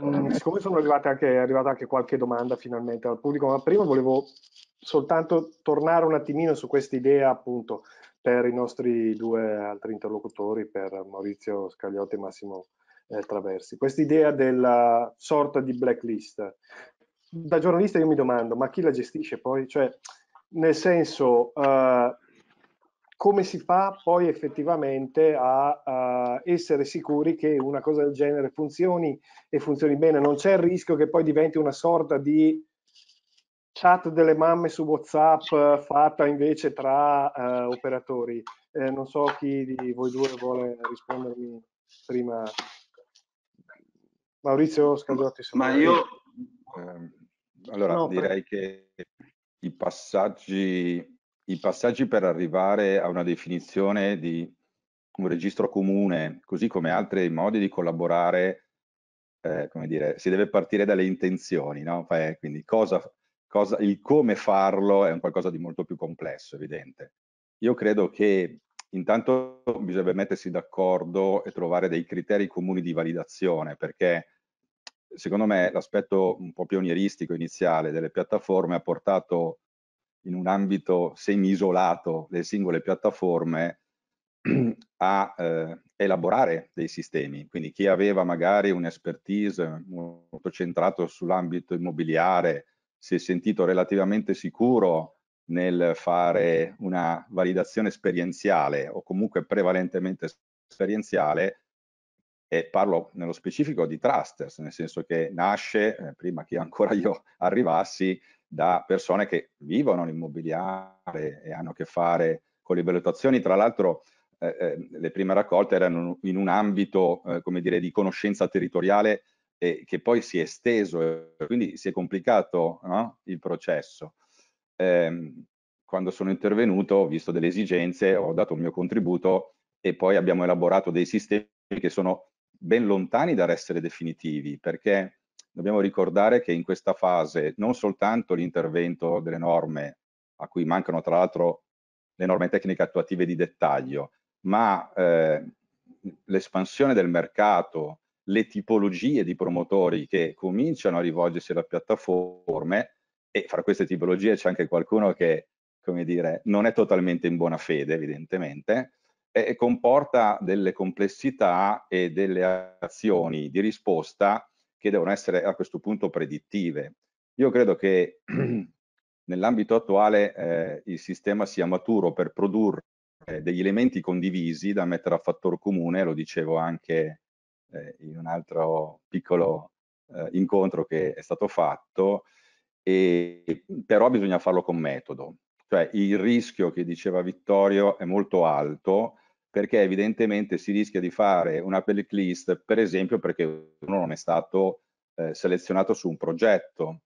Ehm, siccome sono arrivata anche, è arrivata anche qualche domanda finalmente al pubblico, ma prima volevo soltanto tornare un attimino su questa idea appunto per i nostri due altri interlocutori, per Maurizio Scagliotti e Massimo eh, Traversi, quest'idea della sorta di blacklist. Da giornalista io mi domando, ma chi la gestisce poi? Cioè, nel senso, eh, come si fa poi effettivamente a, a, essere sicuri che una cosa del genere funzioni e funzioni bene? Non c'è il rischio che poi diventi una sorta di chat delle mamme su WhatsApp eh, fatta invece tra uh, operatori. Eh, non so chi di voi due vuole rispondermi prima. Maurizio Scaldotti. Ma io... Ehm, allora, no, direi per... che i passaggi i passaggi per arrivare a una definizione di un registro comune, così come altri modi di collaborare, eh, come dire, si deve partire dalle intenzioni, no? quindi cosa, cosa, il come farlo è un qualcosa di molto più complesso, evidente. Io credo che intanto bisogna mettersi d'accordo e trovare dei criteri comuni di validazione, perché secondo me l'aspetto un po' pionieristico iniziale delle piattaforme ha portato in un ambito semi-isolato le singole piattaforme a eh, elaborare dei sistemi. Quindi chi aveva magari un'expertise molto centrato sull'ambito immobiliare si è sentito relativamente sicuro nel fare una validazione esperienziale o comunque prevalentemente esperienziale e parlo nello specifico di Trusters, nel senso che nasce, eh, prima che ancora io arrivassi, da persone che vivono l'immobiliare e hanno a che fare con le valutazioni. Tra l'altro eh, eh le prime raccolte erano in un ambito, eh, come dire, di conoscenza territoriale eh, che poi si è esteso e quindi si è complicato no? il processo. Ehm, quando sono intervenuto ho visto delle esigenze, ho dato il mio contributo e poi abbiamo elaborato dei sistemi che sono ben lontani dall'essere definitivi perché dobbiamo ricordare che in questa fase non soltanto l'intervento delle norme, a cui mancano tra l'altro le norme tecniche attuative di dettaglio, ma eh, l'espansione del mercato, le tipologie di promotori che cominciano a rivolgersi alle piattaforme e fra queste tipologie c'è anche qualcuno che, come dire, non è totalmente in buona fede evidentemente e comporta delle complessità e delle azioni di risposta che devono essere a questo punto predittive. Io credo che nell'ambito attuale eh, il sistema sia maturo per produrre degli elementi condivisi da mettere a fattore comune, lo dicevo anche eh, in un altro piccolo eh, incontro che è stato fatto, e, però bisogna farlo con metodo. Cioè il rischio che diceva Vittorio è molto alto perché evidentemente si rischia di fare una blacklist, per esempio perché uno non è stato eh, selezionato su un progetto.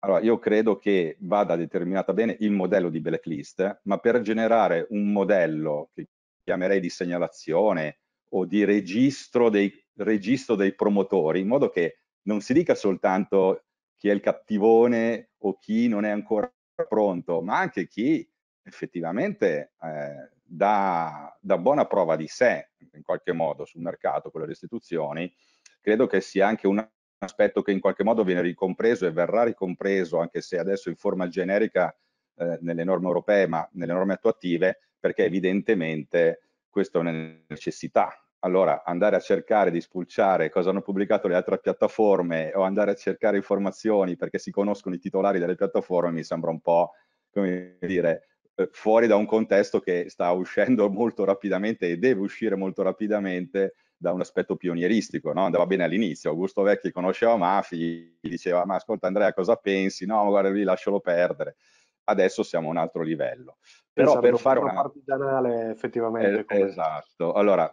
Allora, io credo che vada determinata bene il modello di blacklist, ma per generare un modello che chiamerei di segnalazione o di registro dei, registro dei promotori, in modo che non si dica soltanto chi è il cattivone o chi non è ancora pronto, ma anche chi effettivamente eh, da, da, buona prova di sé, in qualche modo, sul mercato con le restituzioni, credo che sia anche un aspetto che in qualche modo viene ricompreso e verrà ricompreso, anche se adesso in forma generica eh, nelle norme europee, ma nelle norme attuative, perché evidentemente questa è una necessità. Allora, andare a cercare di spulciare cosa hanno pubblicato le altre piattaforme o andare a cercare informazioni perché si conoscono i titolari delle piattaforme mi sembra un po', come dire, eh, fuori da un contesto che sta uscendo molto rapidamente e deve uscire molto rapidamente da un aspetto pionieristico, no? andava bene all'inizio, Augusto Vecchi conosceva Mafi, gli diceva ma ascolta Andrea cosa pensi, no ma guarda lì lascialo perdere, adesso siamo a un altro livello. Però per fare una partigianale effettivamente. Eh, esatto, allora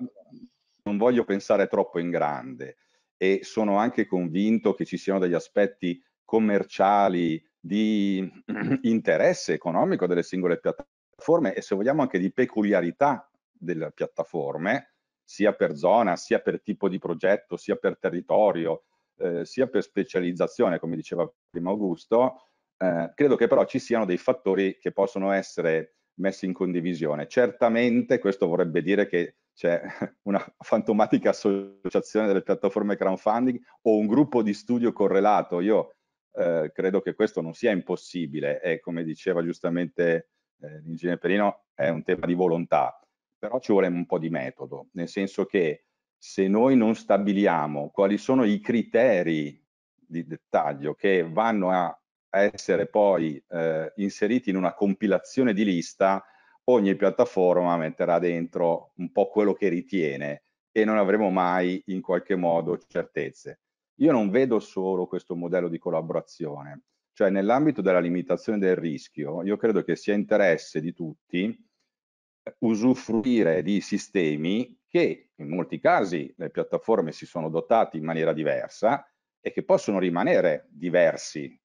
non voglio pensare troppo in grande e sono anche convinto che ci siano degli aspetti commerciali di interesse economico delle singole piattaforme e se vogliamo anche di peculiarità delle piattaforme, sia per zona, sia per tipo di progetto, sia per territorio, eh, sia per specializzazione, come diceva prima Augusto, eh, credo che però ci siano dei fattori che possono essere messi in condivisione. Certamente questo vorrebbe dire che c'è una fantomatica associazione delle piattaforme crowdfunding o un gruppo di studio correlato. Io eh, credo che questo non sia impossibile e come diceva giustamente eh, l'ingegnere Perino è un tema di volontà, però ci vuole un po' di metodo, nel senso che se noi non stabiliamo quali sono i criteri di dettaglio che vanno a essere poi eh, inseriti in una compilazione di lista, ogni piattaforma metterà dentro un po' quello che ritiene e non avremo mai in qualche modo certezze. Io non vedo solo questo modello di collaborazione, cioè nell'ambito della limitazione del rischio, io credo che sia interesse di tutti eh, usufruire di sistemi che in molti casi le piattaforme si sono dotate in maniera diversa e che possono rimanere diversi,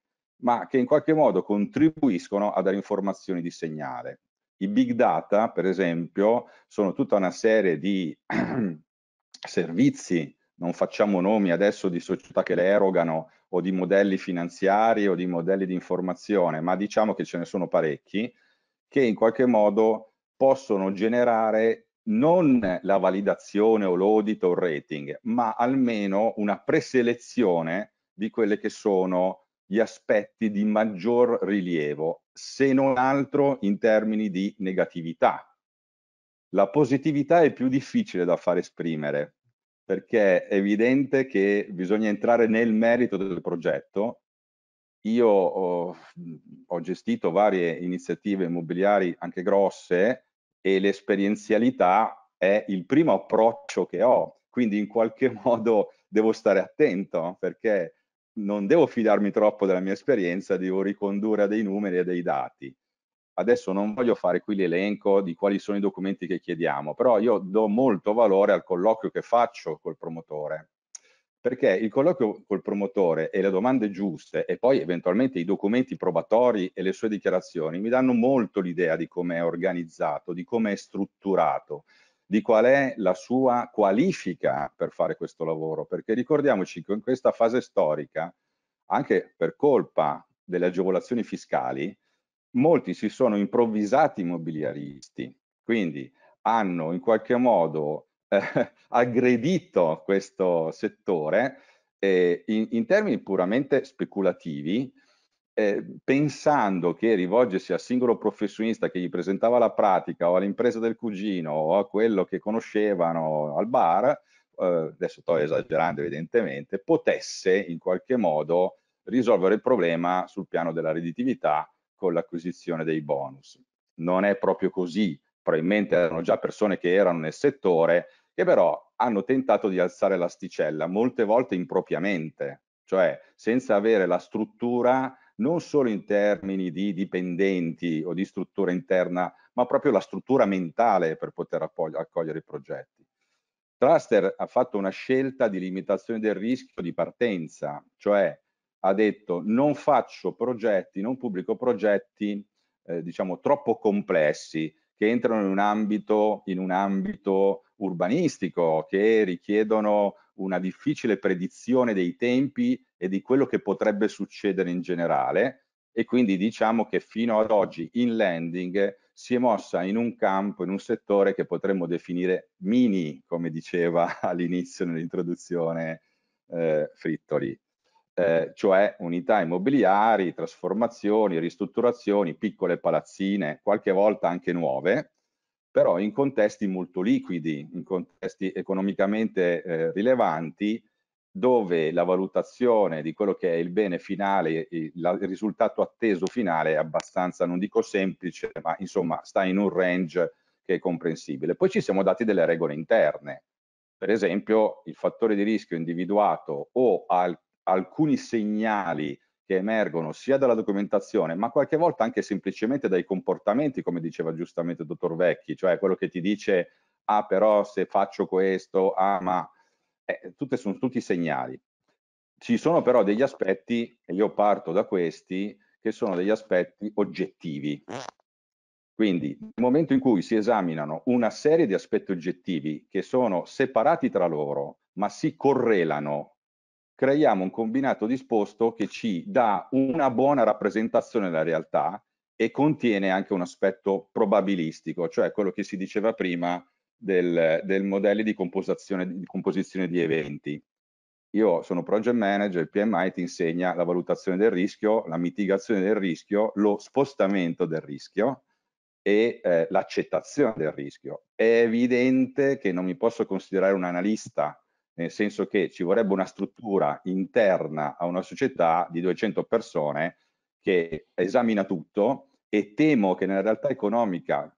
ma che in qualche modo contribuiscono a dare informazioni di segnale. I big data, per esempio, sono tutta una serie di servizi non facciamo nomi adesso di società che le erogano o di modelli finanziari o di modelli di informazione, ma diciamo che ce ne sono parecchi che in qualche modo possono generare non la validazione o l'audit o il rating, ma almeno una preselezione di quelli che sono gli aspetti di maggior rilievo, se non altro in termini di negatività. La positività è più difficile da far esprimere, perché è evidente che bisogna entrare nel merito del progetto. Io ho, ho gestito varie iniziative immobiliari, anche grosse, e l'esperienzialità è il primo approccio che ho. Quindi in qualche modo devo stare attento perché non devo fidarmi troppo della mia esperienza, devo ricondurre a dei numeri e a dei dati adesso non voglio fare qui l'elenco di quali sono i documenti che chiediamo, però io do molto valore al colloquio che faccio col promotore, perché il colloquio col promotore e le domande giuste e poi eventualmente i documenti probatori e le sue dichiarazioni mi danno molto l'idea di come è organizzato, di come è strutturato, di qual è la sua qualifica per fare questo lavoro, perché ricordiamoci che in questa fase storica, anche per colpa delle agevolazioni fiscali, molti si sono improvvisati immobiliaristi, quindi hanno in qualche modo eh, aggredito questo settore eh, in, in, termini puramente speculativi, eh, pensando che rivolgersi al singolo professionista che gli presentava la pratica o all'impresa del cugino o a quello che conoscevano al bar, eh, adesso sto esagerando evidentemente, potesse in qualche modo risolvere il problema sul piano della redditività con l'acquisizione dei bonus. Non è proprio così, probabilmente erano già persone che erano nel settore, che però hanno tentato di alzare l'asticella, molte volte impropriamente, cioè senza avere la struttura non solo in termini di dipendenti o di struttura interna, ma proprio la struttura mentale per poter accogliere i progetti. Cluster ha fatto una scelta di limitazione del rischio di partenza, cioè ha detto non faccio progetti, non pubblico progetti eh, diciamo troppo complessi che entrano in un, ambito, in un ambito urbanistico, che richiedono una difficile predizione dei tempi e di quello che potrebbe succedere in generale e quindi diciamo che fino ad oggi in landing si è mossa in un campo, in un settore che potremmo definire mini, come diceva all'inizio nell'introduzione eh, Frittoli eh, cioè unità immobiliari, trasformazioni, ristrutturazioni, piccole palazzine, qualche volta anche nuove, però in contesti molto liquidi, in contesti economicamente eh, rilevanti, dove la valutazione di quello che è il bene finale, il, il risultato atteso finale è abbastanza, non dico semplice, ma insomma sta in un range che è comprensibile. Poi ci siamo dati delle regole interne, per esempio il fattore di rischio individuato o al alcuni segnali che emergono sia dalla documentazione, ma qualche volta anche semplicemente dai comportamenti, come diceva giustamente il dottor Vecchi, cioè quello che ti dice, ah però se faccio questo, ah ma, eh, tutte, sono tutti segnali. Ci sono però degli aspetti, e io parto da questi, che sono degli aspetti oggettivi. Quindi nel momento in cui si esaminano una serie di aspetti oggettivi che sono separati tra loro, ma si correlano creiamo un combinato disposto che ci dà una buona rappresentazione della realtà e contiene anche un aspetto probabilistico, cioè quello che si diceva prima del, del modello di, di composizione di eventi. Io sono project manager, il PMI ti insegna la valutazione del rischio, la mitigazione del rischio, lo spostamento del rischio e eh, l'accettazione del rischio. È evidente che non mi posso considerare un analista nel senso che ci vorrebbe una struttura interna a una società di 200 persone che esamina tutto e temo che nella realtà economica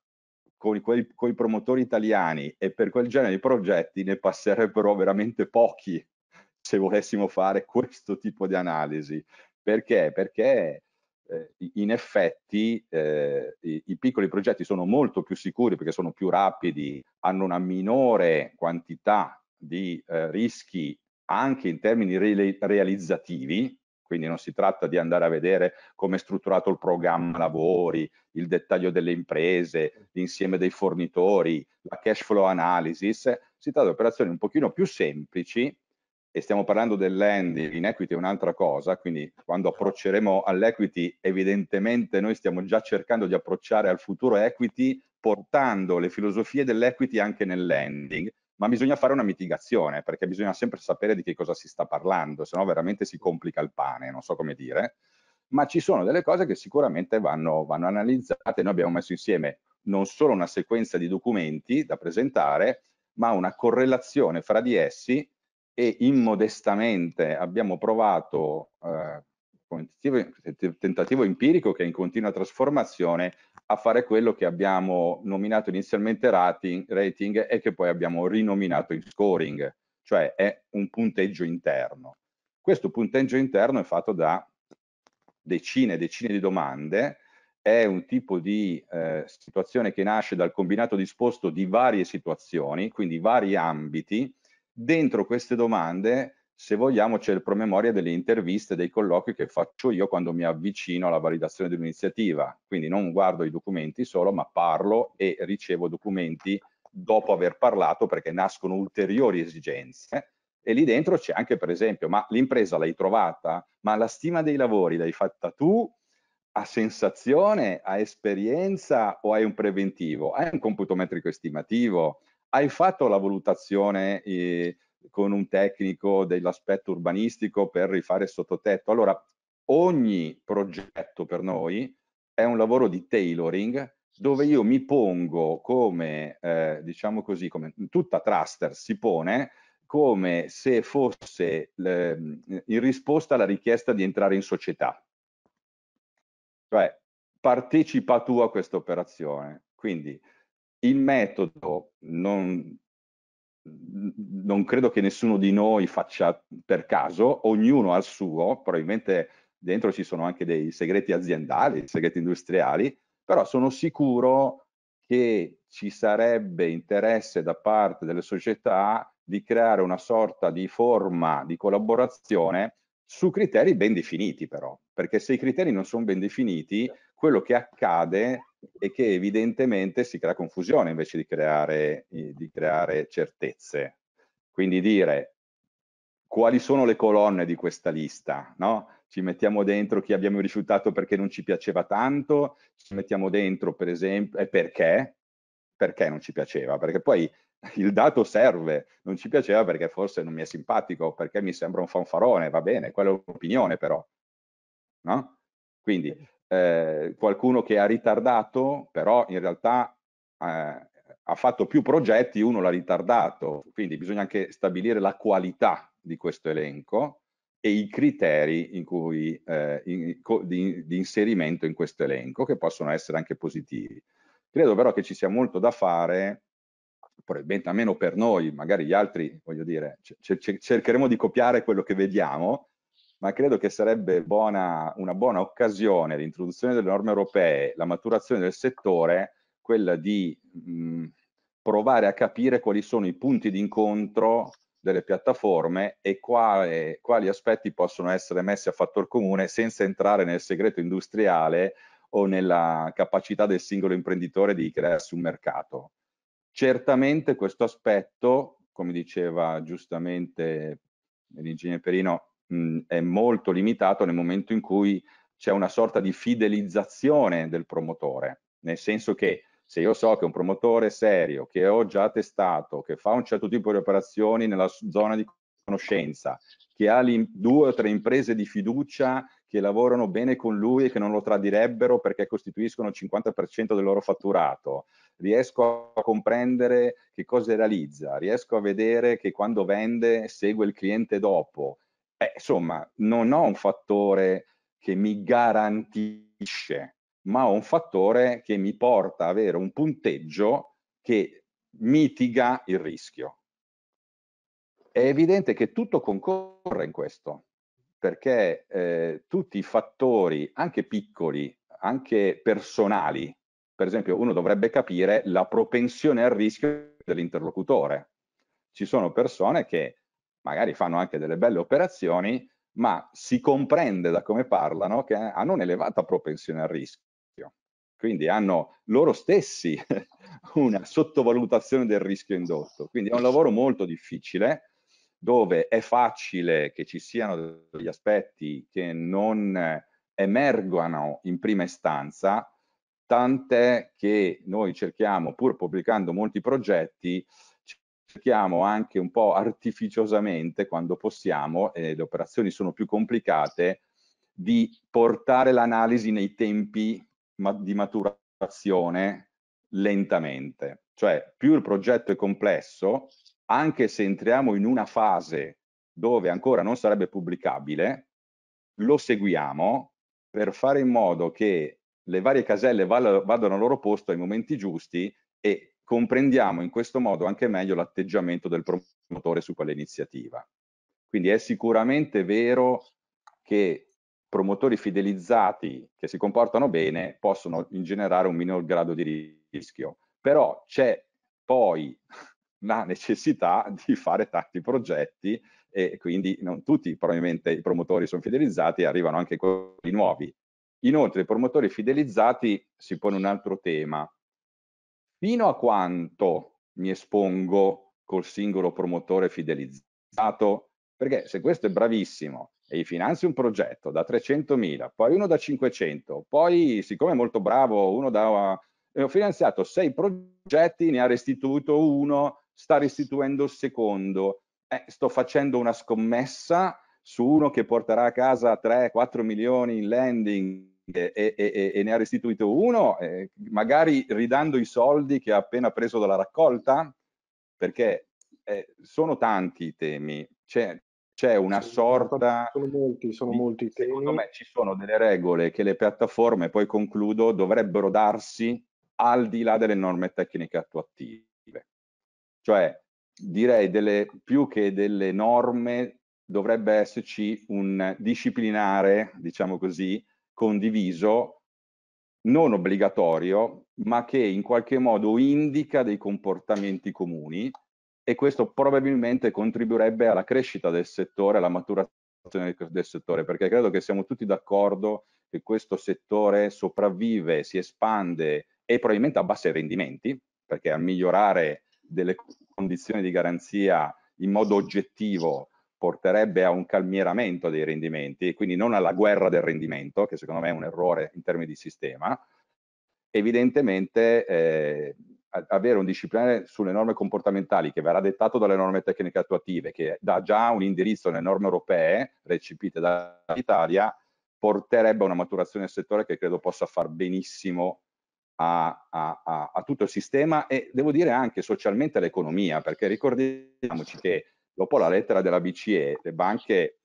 con, quei, con i promotori italiani e per quel genere di progetti ne passerebbero veramente pochi se volessimo fare questo tipo di analisi. Perché? Perché eh, in effetti eh, i, i, piccoli progetti sono molto più sicuri perché sono più rapidi, hanno una minore quantità di eh, rischi anche in termini re realizzativi, quindi non si tratta di andare a vedere come è strutturato il programma lavori, il dettaglio delle imprese, l'insieme dei fornitori, la cash flow analysis, si tratta di operazioni un pochino più semplici e stiamo parlando del lending, in equity è un'altra cosa, quindi quando approcceremo all'equity evidentemente noi stiamo già cercando di approcciare al futuro equity portando le filosofie dell'equity anche nel lending, ma bisogna fare una mitigazione perché bisogna sempre sapere di che cosa si sta parlando, se no veramente si complica il pane, non so come dire, ma ci sono delle cose che sicuramente vanno, vanno analizzate, noi abbiamo messo insieme non solo una sequenza di documenti da presentare, ma una correlazione fra di essi e immodestamente abbiamo provato eh, tentativo, tentativo empirico che è in continua trasformazione a fare quello che abbiamo nominato inizialmente rating, rating e che poi abbiamo rinominato in scoring, cioè è un punteggio interno. Questo punteggio interno è fatto da decine e decine di domande, è un tipo di eh, situazione che nasce dal combinato disposto di varie situazioni, quindi vari ambiti. Dentro queste domande se vogliamo c'è il promemoria delle interviste, dei colloqui che faccio io quando mi avvicino alla validazione di un'iniziativa, quindi non guardo i documenti solo, ma parlo e ricevo documenti dopo aver parlato perché nascono ulteriori esigenze e lì dentro c'è anche per esempio, ma l'impresa l'hai trovata? Ma la stima dei lavori l'hai fatta tu? A sensazione, a esperienza o hai un preventivo? Hai un computometrico estimativo? Hai fatto la valutazione eh, con un tecnico dell'aspetto urbanistico per rifare sottotetto. Allora, ogni progetto per noi è un lavoro di tailoring dove io mi pongo come, eh, diciamo così, come tutta Truster si pone come se fosse le, ehm, in risposta alla richiesta di entrare in società. Cioè, partecipa tu a questa operazione. Quindi il metodo non non credo che nessuno di noi faccia per caso, ognuno al suo, probabilmente dentro ci sono anche dei segreti aziendali, segreti industriali, però sono sicuro che ci sarebbe interesse da parte delle società di creare una sorta di forma di collaborazione su criteri ben definiti però, perché se i criteri non sono ben definiti, quello che accade e che evidentemente si crea confusione invece di creare, di creare certezze. Quindi dire quali sono le colonne di questa lista, no? Ci mettiamo dentro chi abbiamo rifiutato perché non ci piaceva tanto, ci mettiamo dentro per esempio, e perché, perché non ci piaceva, perché poi il dato serve, non ci piaceva perché forse non mi è simpatico, perché mi sembra un fanfarone, va bene, quella è un'opinione però, no? Quindi eh, qualcuno che ha ritardato, però in realtà eh, ha fatto più progetti, uno l'ha ritardato, quindi bisogna anche stabilire la qualità di questo elenco e i criteri in cui, eh, in, di, di, inserimento in questo elenco, che possono essere anche positivi. Credo però che ci sia molto da fare, probabilmente almeno per noi, magari gli altri, voglio dire, cercheremo di copiare quello che vediamo, ma credo che sarebbe buona, una buona occasione l'introduzione delle norme europee, la maturazione del settore, quella di mh, mm, provare a capire quali sono i punti di incontro delle piattaforme e quale, quali aspetti possono essere messi a fattor comune senza entrare nel segreto industriale o nella capacità del singolo imprenditore di crearsi un mercato. Certamente questo aspetto, come diceva giustamente l'ingegnere Perino, mh, è molto limitato nel momento in cui c'è una sorta di fidelizzazione del promotore, nel senso che se io so che un promotore serio, che ho già testato, che fa un certo tipo di operazioni nella zona di conoscenza, che ha due o tre imprese di fiducia che lavorano bene con lui e che non lo tradirebbero perché costituiscono il 50% del loro fatturato. Riesco a comprendere che cosa realizza, riesco a vedere che quando vende segue il cliente dopo, eh, insomma, non ho un fattore che mi garantisce, ma ho un fattore che mi porta ad avere un punteggio che mitiga il rischio. È evidente che tutto concorre in questo, perché eh, tutti i fattori, anche piccoli, anche personali, per esempio uno dovrebbe capire la propensione al rischio dell'interlocutore. Ci sono persone che magari fanno anche delle belle operazioni, ma si comprende da come parlano che hanno un'elevata propensione al rischio. Quindi hanno loro stessi una sottovalutazione del rischio indotto. Quindi è un lavoro molto difficile dove è facile che ci siano degli aspetti che non emergono in prima istanza, tant'è che noi cerchiamo, pur pubblicando molti progetti, cerchiamo anche un po' artificiosamente, quando possiamo, e le operazioni sono più complicate, di portare l'analisi nei tempi di maturazione lentamente. Cioè, più il progetto è complesso, anche se entriamo in una fase dove ancora non sarebbe pubblicabile, lo seguiamo per fare in modo che le varie caselle vadano al loro posto ai momenti giusti e comprendiamo in questo modo anche meglio l'atteggiamento del promotore su quell'iniziativa. Quindi è sicuramente vero che promotori fidelizzati che si comportano bene possono ingenerare un minor grado di rischio, però c'è poi la necessità di fare tanti progetti e quindi non tutti probabilmente i promotori sono fidelizzati e arrivano anche quelli nuovi. Inoltre i promotori fidelizzati si pone un altro tema, Fino a quanto mi espongo col singolo promotore fidelizzato? Perché se questo è bravissimo e gli finanzi un progetto da 300.000, poi uno da 500, poi siccome è molto bravo, uno da... Eh, ho finanziato sei progetti, ne ha restituito uno, sta restituendo il secondo. Eh, sto facendo una scommessa su uno che porterà a casa 3-4 milioni in lending e, e, e, ne ha restituito uno, eh, magari ridando i soldi che ha appena preso dalla raccolta? Perché eh, sono tanti i temi, c'è, c'è una sorta... Sono molti, sono di, molti temi. Secondo me ci sono delle regole che le piattaforme, poi concludo, dovrebbero darsi al di là delle norme tecniche attuative. Cioè, direi delle, più che delle norme dovrebbe esserci un disciplinare, diciamo così, condiviso, non obbligatorio, ma che in qualche modo indica dei comportamenti comuni e questo probabilmente contribuirebbe alla crescita del settore, alla maturazione del settore, perché credo che siamo tutti d'accordo che questo settore sopravvive, si espande e probabilmente abbassa i rendimenti, perché al migliorare delle condizioni di garanzia in modo oggettivo porterebbe a un calmieramento dei rendimenti, quindi non alla guerra del rendimento, che secondo me è un errore in termini di sistema, evidentemente eh, avere un disciplinare sulle norme comportamentali che verrà dettato dalle norme tecniche attuative, che dà già un indirizzo nelle norme europee recepite dall'Italia, porterebbe a una maturazione del settore che credo possa far benissimo a, a, a, a tutto il sistema e devo dire anche socialmente all'economia, perché ricordiamoci che dopo la lettera della BCE, le banche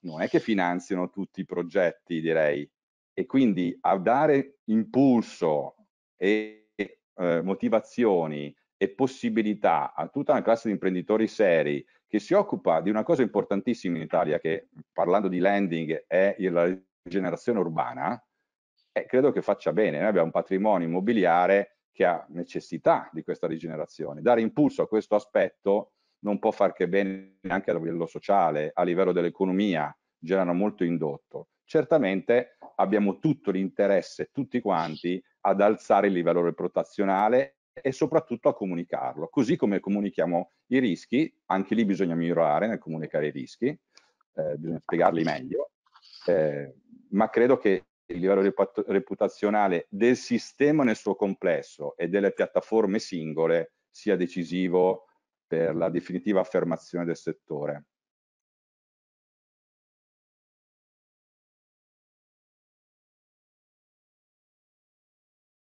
non è che finanziano tutti i progetti, direi, e quindi a dare impulso e eh, motivazioni e possibilità a tutta una classe di imprenditori seri che si occupa di una cosa importantissima in Italia, che parlando di lending è la rigenerazione urbana, eh, credo che faccia bene. Noi abbiamo un patrimonio immobiliare che ha necessità di questa rigenerazione. Dare impulso a questo aspetto non può far che bene anche a livello sociale, a livello dell'economia, generano molto indotto. Certamente abbiamo tutto l'interesse, tutti quanti, ad alzare il livello reputazionale e soprattutto a comunicarlo. Così come comunichiamo i rischi, anche lì bisogna migliorare nel comunicare i rischi, eh, bisogna spiegarli meglio, eh, ma credo che il livello reputazionale del sistema nel suo complesso e delle piattaforme singole sia decisivo per la definitiva affermazione del settore.